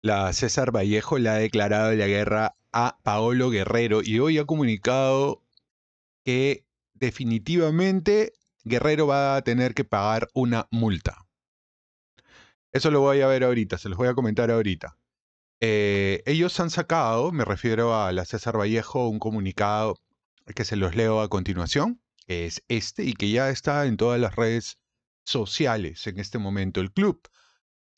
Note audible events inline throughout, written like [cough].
La César Vallejo le ha declarado la guerra a Paolo Guerrero y hoy ha comunicado que definitivamente Guerrero va a tener que pagar una multa. Eso lo voy a ver ahorita, se los voy a comentar ahorita. Eh, ellos han sacado, me refiero a la César Vallejo, un comunicado que se los leo a continuación, que es este y que ya está en todas las redes sociales en este momento. El club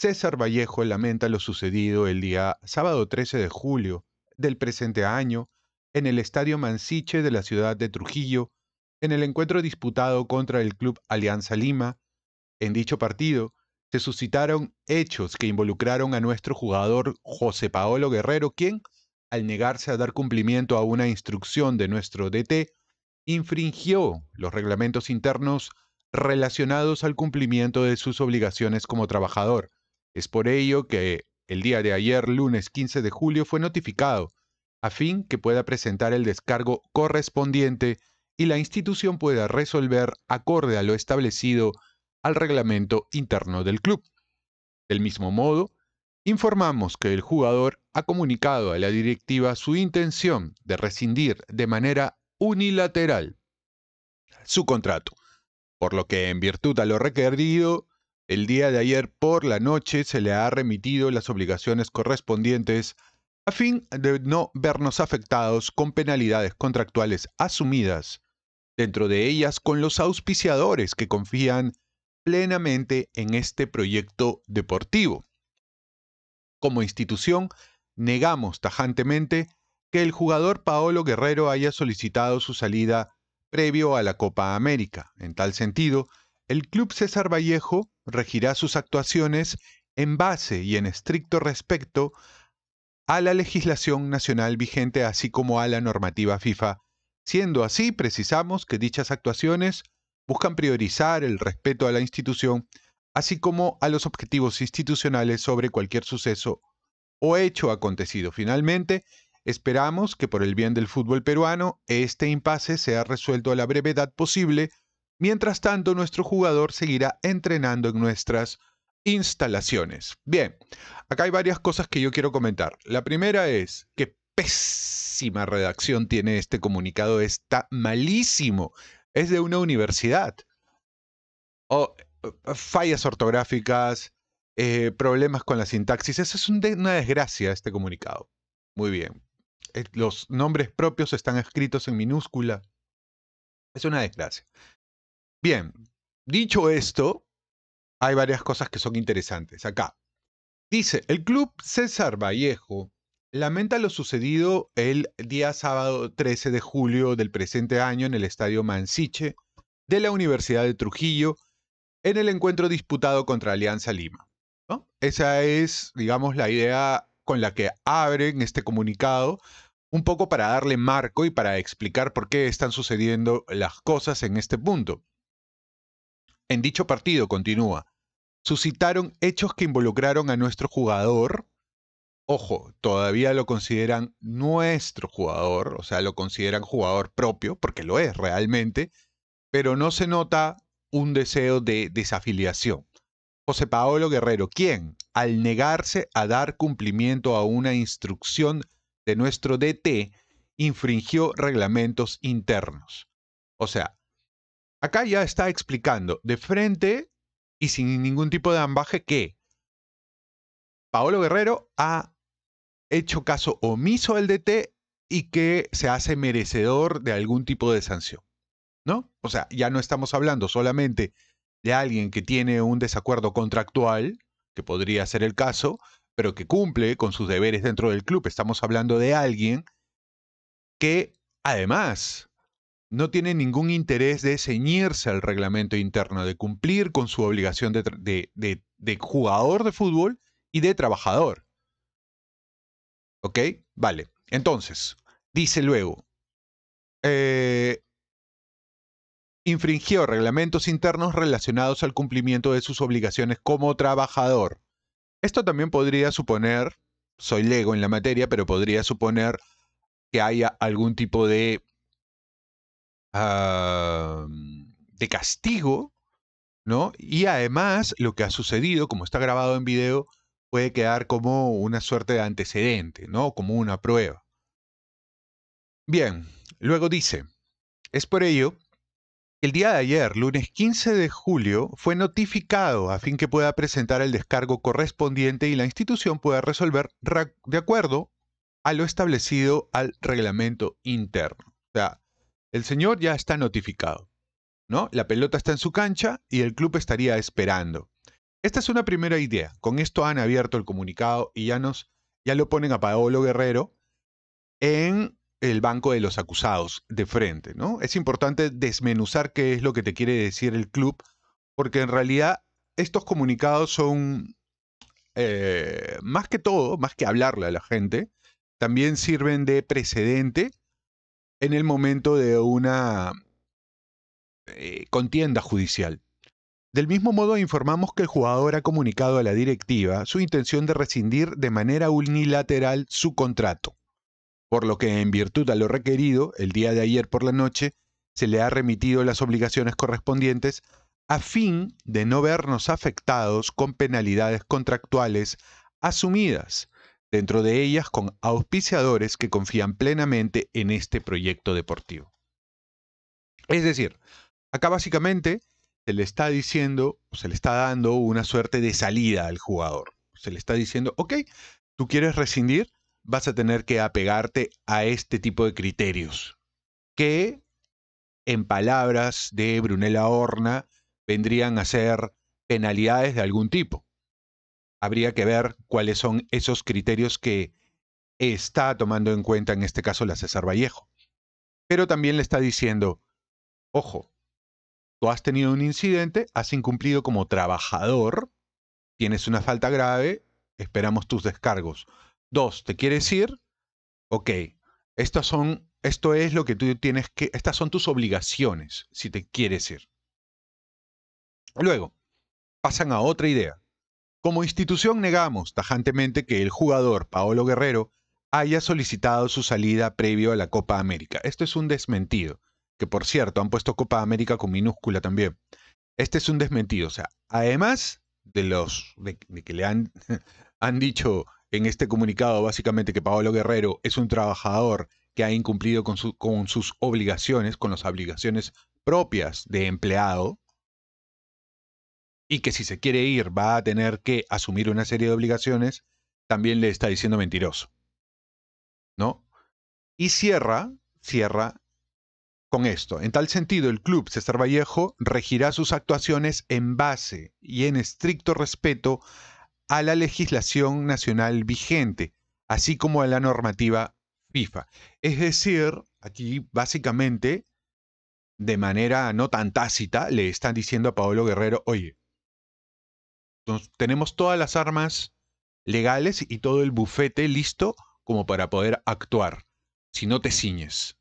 César Vallejo lamenta lo sucedido el día sábado 13 de julio del presente año en el Estadio Mansiche de la ciudad de Trujillo, en el encuentro disputado contra el club Alianza Lima. En dicho partido se suscitaron hechos que involucraron a nuestro jugador José Paolo Guerrero, quien, al negarse a dar cumplimiento a una instrucción de nuestro DT, infringió los reglamentos internos relacionados al cumplimiento de sus obligaciones como trabajador es por ello que el día de ayer, lunes 15 de julio, fue notificado, a fin que pueda presentar el descargo correspondiente y la institución pueda resolver acorde a lo establecido al reglamento interno del club. Del mismo modo, informamos que el jugador ha comunicado a la directiva su intención de rescindir de manera unilateral su contrato, por lo que en virtud a lo requerido el día de ayer por la noche se le ha remitido las obligaciones correspondientes a fin de no vernos afectados con penalidades contractuales asumidas, dentro de ellas con los auspiciadores que confían plenamente en este proyecto deportivo. Como institución, negamos tajantemente que el jugador Paolo Guerrero haya solicitado su salida previo a la Copa América. En tal sentido, el Club César Vallejo regirá sus actuaciones en base y en estricto respecto a la legislación nacional vigente, así como a la normativa FIFA. Siendo así, precisamos que dichas actuaciones buscan priorizar el respeto a la institución, así como a los objetivos institucionales sobre cualquier suceso o hecho acontecido. Finalmente, esperamos que por el bien del fútbol peruano, este impasse sea resuelto a la brevedad posible Mientras tanto, nuestro jugador seguirá entrenando en nuestras instalaciones. Bien, acá hay varias cosas que yo quiero comentar. La primera es que pésima redacción tiene este comunicado, está malísimo. Es de una universidad. Eh, fallas ortográficas, eh, problemas con la sintaxis. Esa es una desgracia este comunicado. Muy bien. Eh, los nombres propios están escritos en minúscula. Es una desgracia. Bien, dicho esto, hay varias cosas que son interesantes acá. Dice, el club César Vallejo lamenta lo sucedido el día sábado 13 de julio del presente año en el Estadio Mansiche de la Universidad de Trujillo en el encuentro disputado contra Alianza Lima. Esa es, digamos, la idea con la que abren este comunicado, un poco para darle marco y para explicar por qué están sucediendo las cosas en este punto. En dicho partido, continúa, suscitaron hechos que involucraron a nuestro jugador. Ojo, todavía lo consideran nuestro jugador, o sea, lo consideran jugador propio, porque lo es realmente, pero no se nota un deseo de desafiliación. José Paolo Guerrero, quien, al negarse a dar cumplimiento a una instrucción de nuestro DT, infringió reglamentos internos. O sea, Acá ya está explicando de frente y sin ningún tipo de ambaje que Paolo Guerrero ha hecho caso omiso al DT y que se hace merecedor de algún tipo de sanción. ¿No? O sea, ya no estamos hablando solamente de alguien que tiene un desacuerdo contractual, que podría ser el caso, pero que cumple con sus deberes dentro del club. Estamos hablando de alguien que además no tiene ningún interés de ceñirse al reglamento interno, de cumplir con su obligación de, jugador de fútbol y de trabajador. ¿Ok? Vale. Entonces, dice luego, eh, infringió reglamentos internos relacionados al cumplimiento de sus obligaciones como trabajador. Esto también podría suponer, soy lego en la materia, pero podría suponer que haya algún tipo de Ah, de castigo, ¿no? Y además lo que ha sucedido, como está grabado en video, puede quedar como una suerte de antecedente, ¿no? Como una prueba. Bien, luego dice, es por ello el día de ayer, lunes 15 de julio, fue notificado a fin que pueda presentar el descargo correspondiente y la institución pueda resolver de acuerdo a lo establecido al reglamento interno. O sea, el señor ya está notificado, ¿no? La pelota está en su cancha y el club estaría esperando. Esta es una primera idea. Con esto han abierto el comunicado y ya nos ya lo ponen a Paolo Guerrero en el banco de los acusados de frente, ¿no? Es importante desmenuzar qué es lo que te quiere decir el club, porque en realidad estos comunicados son eh, más que todo, más que hablarle a la gente, también sirven de precedente en el momento de una eh, contienda judicial. Del mismo modo, informamos que el jugador ha comunicado a la directiva su intención de rescindir de manera unilateral su contrato, por lo que en virtud a lo requerido, el día de ayer por la noche, se le ha remitido las obligaciones correspondientes a fin de no vernos afectados con penalidades contractuales asumidas dentro de ellas con auspiciadores que confían plenamente en este proyecto deportivo. Es decir, acá básicamente se le está diciendo, se le está dando una suerte de salida al jugador. Se le está diciendo, ok, tú quieres rescindir, vas a tener que apegarte a este tipo de criterios, que en palabras de Brunella Horna vendrían a ser penalidades de algún tipo habría que ver cuáles son esos criterios que está tomando en cuenta en este caso la César Vallejo. Pero también le está diciendo, ojo, tú has tenido un incidente, has incumplido como trabajador, tienes una falta grave, esperamos tus descargos. Dos, ¿te quieres ir? Ok, estas son, esto es lo que tú tienes que, estas son tus obligaciones si te quieres ir. Luego, pasan a otra idea. Como institución negamos tajantemente que el jugador Paolo Guerrero haya solicitado su salida previo a la Copa América. Esto es un desmentido, que por cierto han puesto Copa América con minúscula también. Este es un desmentido, o sea, además de los de, que le han, [laughs] han dicho en este comunicado básicamente que Paolo Guerrero es un trabajador que ha incumplido con, con sus obligaciones, con las obligaciones propias de empleado, y que si se quiere ir va a tener que asumir una serie de obligaciones, también le está diciendo mentiroso. ¿No? Y cierra, cierra con esto. En tal sentido, el club César Vallejo regirá sus actuaciones en base y en estricto respeto a la legislación nacional vigente, así como a la normativa FIFA. Es decir, aquí básicamente, de manera no tan tácita, le están diciendo a Paolo Guerrero, oye, tenemos todas las armas legales y todo el bufete listo como para poder actuar, si no te ciñes,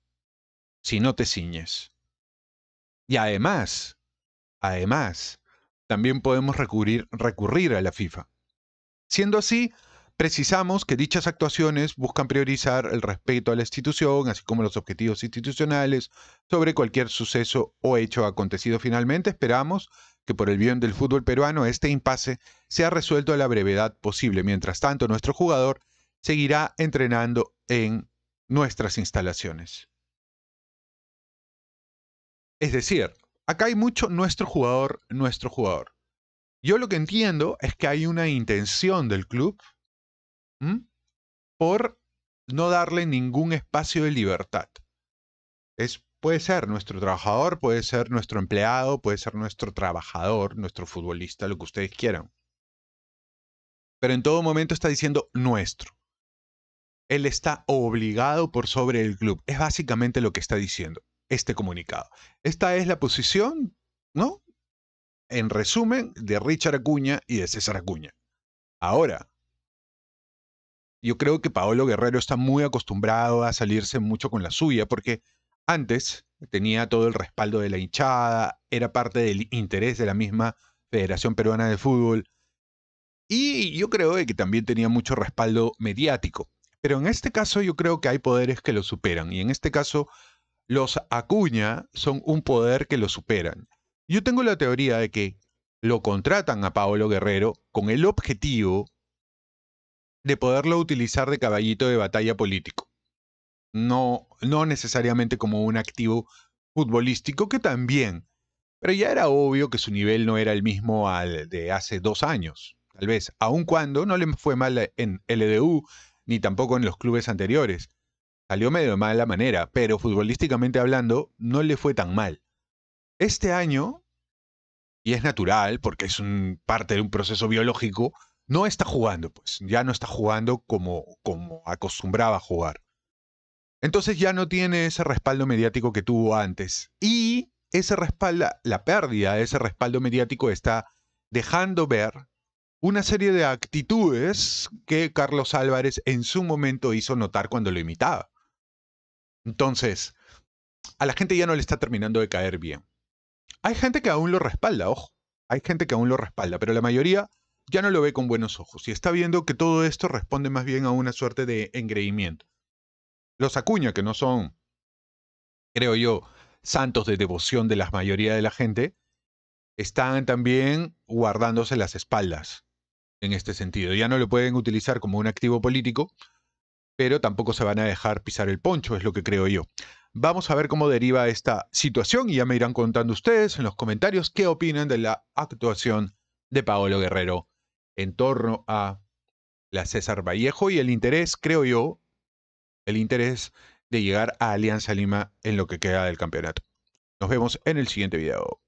si no te ciñes. Y además, además, también podemos recurrir, recurrir a la FIFA. Siendo así, precisamos que dichas actuaciones buscan priorizar el respeto a la institución, así como los objetivos institucionales, sobre cualquier suceso o hecho acontecido finalmente. Esperamos que por el bien del fútbol peruano este impasse sea resuelto a la brevedad posible. Mientras tanto, nuestro jugador seguirá entrenando en nuestras instalaciones. Es decir, acá hay mucho nuestro jugador, nuestro jugador. Yo lo que entiendo es que hay una intención del club por no darle ningún espacio de libertad. Es Puede ser nuestro trabajador, puede ser nuestro empleado, puede ser nuestro trabajador, nuestro futbolista, lo que ustedes quieran. Pero en todo momento está diciendo nuestro. Él está obligado por sobre el club. Es básicamente lo que está diciendo este comunicado. Esta es la posición, ¿no? En resumen, de Richard Acuña y de César Acuña. Ahora, yo creo que Paolo Guerrero está muy acostumbrado a salirse mucho con la suya porque antes tenía todo el respaldo de la hinchada, era parte del interés de la misma Federación Peruana de Fútbol. Y yo creo que también tenía mucho respaldo mediático. Pero en este caso yo creo que hay poderes que lo superan. Y en este caso los Acuña son un poder que lo superan. Yo tengo la teoría de que lo contratan a Paolo Guerrero con el objetivo de poderlo utilizar de caballito de batalla político no, no necesariamente como un activo futbolístico que también, pero ya era obvio que su nivel no era el mismo al de hace dos años, tal vez, aun cuando no le fue mal en LDU ni tampoco en los clubes anteriores. Salió medio de mala manera, pero futbolísticamente hablando no le fue tan mal. Este año, y es natural porque es parte de un proceso biológico, no está jugando, pues ya no está jugando como, como acostumbraba a jugar. Entonces ya no tiene ese respaldo mediático que tuvo antes. Y ese respaldo, la pérdida de ese respaldo mediático está dejando ver una serie de actitudes que Carlos Álvarez en su momento hizo notar cuando lo imitaba. Entonces, a la gente ya no le está terminando de caer bien. Hay gente que aún lo respalda, ojo. Hay gente que aún lo respalda, pero la mayoría ya no lo ve con buenos ojos y está viendo que todo esto responde más bien a una suerte de engreimiento. Los Acuña, que no son, creo yo, santos de devoción de la mayoría de la gente, están también guardándose las espaldas en este sentido. Ya no lo pueden utilizar como un activo político, pero tampoco se van a dejar pisar el poncho, es lo que creo yo. Vamos a ver cómo deriva esta situación y ya me irán contando ustedes en los comentarios qué opinan de la actuación de Paolo Guerrero en torno a la César Vallejo y el interés, creo yo, el interés de llegar a Alianza Lima en lo que queda del campeonato. Nos vemos en el siguiente video.